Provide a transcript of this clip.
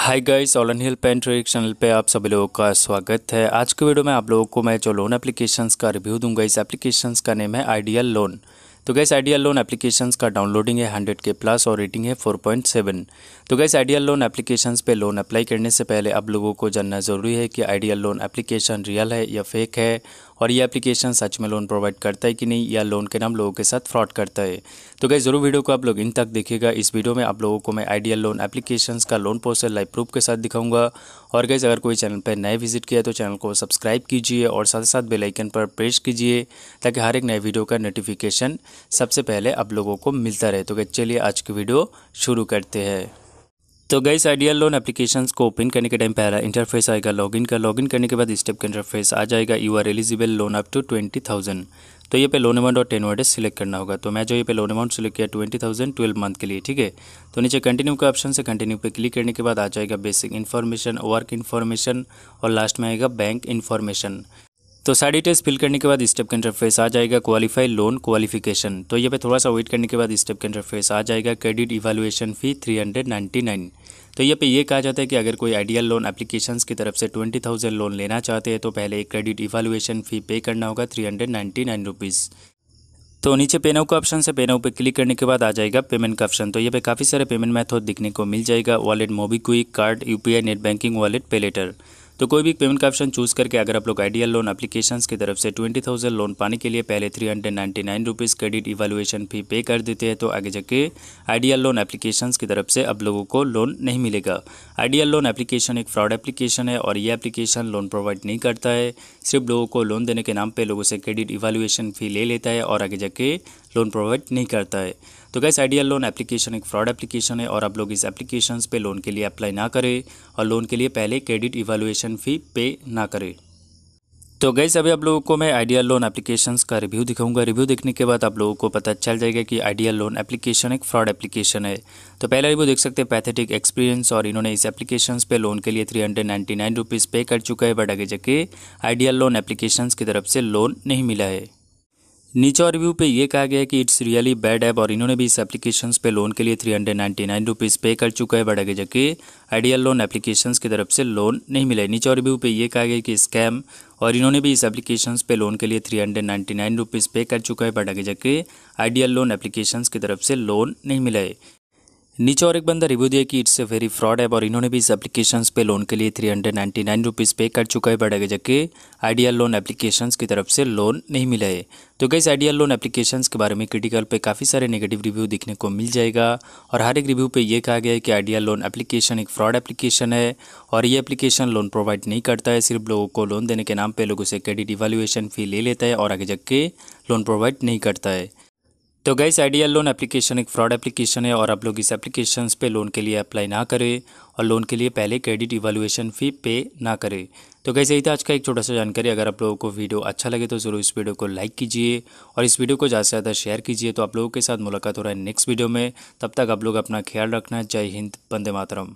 हाय guys Allen hill paint trick channel पे आप सभी लोगों का स्वागत है आज के वीडियो में आप लोगों को मैं जो लोन एप्लीकेशंस का रिव्यू दूंगा इस एप्लीकेशंस का नेम है आइडियल लोन तो गैस आइडियल लोन एप्लीकेशंस का डाउनलोडिंग है हंड्रेड के प्लस और रेटिंग है फोर पॉइंट सेवन तो गैस आइडियल लोन एप्लीकेशंस पे लोन अप्लाई करने से पहले आप लोगों को जानना ज़रूरी है कि आइडियल लोन एप्लीकेशन रियल है या फेक है और ये एप्लीकेशन सच में लोन प्रोवाइड करता है कि नहीं या लोन के नाम लोगों के साथ फ्रॉड करता है तो गई ज़रूर वीडियो को आप लोग इन तक देखिएगा इस वीडियो में आप लोगों को मैं आइडियल लोन एप्लीकेशन का लोन पोस्टर लाइव प्रूफ के साथ दिखाऊंगा और गैस अगर कोई चैनल पर नए विजिट किया तो चैनल को सब्सक्राइब कीजिए और साथ साथ बेलाइकन पर प्रेस कीजिए ताकि हर एक नए वीडियो का नोटिफिकेशन सबसे पहले आप लोगों को मिलता रहे तो गैस चलिए आज की वीडियो शुरू करते हैं तो गई आइडियल लोन एप्लीकेशंस को ओपन करने के टाइम पहला इंटरफेस आएगा लॉगिन का लॉगिन करने के बाद स्टेप का इंटरफेस आ जाएगा you are eligible loan up to twenty thousand तो ये पे लोन अमाउंट और टेन वर्डेज सिलेक्ट करना होगा तो मैं जो ये पे लोन अमाउंट सिलेक्ट किया ट्वेंटी थाउजेंड ट्वेल्व मंथ के लिए ठीक है तो नीचे कंटिन्यू का ऑप्शन से कंटिन्यू पे क्लिक करने के बाद आ जाएगा बेसिक इन्फॉर्मेशन वर्क इन्फॉर्मेशन और लास्ट में आएगा बैंक इन्फॉर्मेशन तो सारी टेस्ट फिल करने के बाद स्टेप के इंटरफेस आ जाएगा क्वालिफाई लोन क्वालिफिकेशन तो ये पे थोड़ा सा वेट करने के बाद स्टेप के इंटरफेस आ जाएगा क्रेडिट इवैल्यूएशन फ़ी 399 तो ये पे ये कहा जाता है कि अगर कोई आइडियल लोन एप्लीकेशंस की तरफ से 20,000 लोन लेना चाहते हैं तो पहले एक क्रेडिट इवैल्यूएशन फ़ी पे करना होगा थ्री हंड्रेड तो नीचे पेनो का ऑप्शन से पेनो पे क्लिक करने के बाद आ जाएगा पेमेंट का ऑप्शन तो ये पे काफ़ी सारे पेमेंट मेथड दिखने को मिल जाएगा wallet quick card UPI net banking wallet pay later तो कोई भी पेमेंट का ऑप्शन चूज करके अगर आप लोग आइडियल लोन अपलीकेशन की तरफ से ट्वेंटी थाउजेंड लोन पाने के लिए पहले three hundred ninety nine rupees credit evaluation fee pay कर देते हैं तो आगे जाके आइडियल लोन एप्लीकेशन की तरफ से अब लोगों को लोन नहीं मिलेगा आइडियल लोन एप्लीकेशन एक फ्रॉड एप्लीकेशन है और ये एप्लीकेशन लोन प्रोवाइड नहीं करता है सिर्फ लोगों को लोन देने के नाम पर लोगों से क्रेडिट इवेलुएशन फी ले लेता है और आगे जाके लोन प्रोवाइड नहीं करता है तो गैस आइडियल लोन एप्लीकेशन एक फ्रॉड एप्लीकेशन है और आप लोग इस एप्लीकेशन पे लोन के लिए अप्लाई ना करें और लोन के लिए पहले क्रेडिट इवेलुएशन फ़ी पे ना करें तो गैस अभी आप लोगों को मैं आइडियल लोन एप्लीकेशन का रिव्यू दिखाऊंगा रिव्यू देखने के बाद आप लोगों को पता चल जाएगा कि आइडियल लोन एप्लीकेशन एक फ्रॉड एप्लीकेशन है तो पहला रिव्यू देख सकते हैं पैथेटिक एक्सपीरियंस और इन्होंने इस एप्लीकेशन पे लोन के लिए three hundred ninety nine rupees pay कर चुका है बट आगे जाके आइडियल लोन एप्लीकेशन की तरफ से लोन नहीं मिला है नीचे रिव्यू पे ये कहा गया है कि इट्स रियली बैड ऐप और इन्होंने भी इस एप्लीकेशन पे लोन के लिए three hundred ninety nine rupees pay कर चुका है बड़ा जबकि आइडियल लोन एप्लीकेशन की तरफ से लोन नहीं मिला है नीचे रिव्यू पे ये कहा गया कि स्कैम और इन्होंने भी इस एप्लीकेशन पे लोन के लिए three hundred ninety nine rupees pay कर चुका है बड़ा जबकि आइडियल लोन एप्लीकेशन की तरफ से लोन नहीं मिला है नीचे और एक बंदा रिव्यू दिया कि it's a very fraud app और इन्होंने भी इस एप्लीकेशन पे लोन के लिए three hundred ninety nine rupees pay कर चुका है बट आगे आइडियल लोन एप्लीकेशन की तरफ से लोन नहीं मिला है तो गई आइडियल लोन एप्लीकेशन के बारे में क्रिटिकल पे काफ़ी सारे नेगेटिव रिव्यू देखने को मिल जाएगा और हर एक रिव्यू पे ये कहा गया है कि आइडियल लोन एप्लीकेशन एक फ्रॉड एप्लीकेशन है और ये एप्लीकेशन लोन प्रोवाइड नहीं करता है सिर्फ लोगों को लोन देने के नाम पर लोगों से क्रेडिट इवेल्यूएशन फ़ी ले लेता है और आगे जबकि लोन प्रोवाइड नहीं करता है तो गैस आइडियल लोन एप्लीकेशन एक फ्रॉड एप्लीकेशन है और आप लोग इस एप्लीकेशन पे लोन के लिए अप्लाई ना करें और लोन के लिए पहले क्रेडिट इवेलुएशन फ़ी पे ना करें तो गैस यही था आज का एक छोटा सा जानकारी अगर आप लोगों को वीडियो अच्छा लगे तो ज़रूर इस वीडियो को लाइक कीजिए और इस वीडियो को ज़्यादा से ज़्यादा शेयर कीजिए तो आप लोगों के साथ मुलाकात हो रहा है नेक्स्ट वीडियो में तब तक आप लोग अपना ख्याल रखना जय हिंद बंदे मातरम